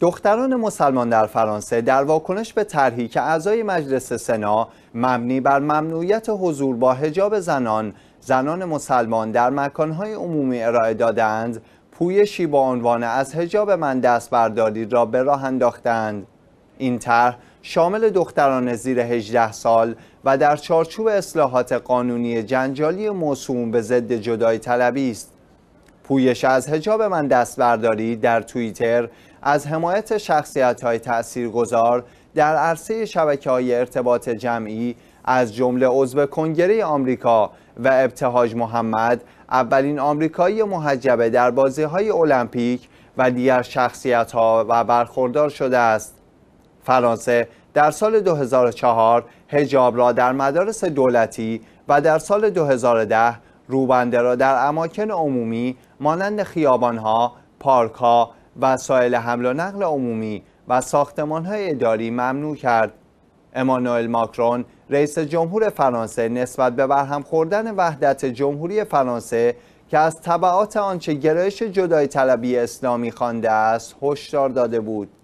دختران مسلمان در فرانسه در واکنش به طرحی که اعضای مجلس سنا مبنی بر ممنوعیت حضور با حجاب زنان زنان مسلمان در مکانهای عمومی ارائه دادند پویشی با عنوان از حجاب من دست برداری را به راه انداختند این طرح شامل دختران زیر 18 سال و در چارچوب اصلاحات قانونی جنجالی موسوم به ضد جدای طلبی است پویش از هجاب من دست برداری در توییتر از حمایت شخصیت های تأثیر گذار در عرصه شبکه های ارتباط جمعی از جمله عضو کنگره آمریکا و ابتهاج محمد اولین آمریکایی محجبه در بازی های المپیک و دیگر شخصیت ها و برخوردار شده است فرانسه در سال 2004 هجاب را در مدارس دولتی و در سال 2010 روبنده را در اماکن عمومی مانند خیابانها، پارکها، وسایل حمل و نقل عمومی و ساختمانهای اداری ممنوع کرد. امانوئل ماکرون رئیس جمهور فرانسه نسبت به برهم خوردن وحدت جمهوری فرانسه که از طبعات آنچه گرایش جدای طلبی اسلامی خوانده است هشدار داده بود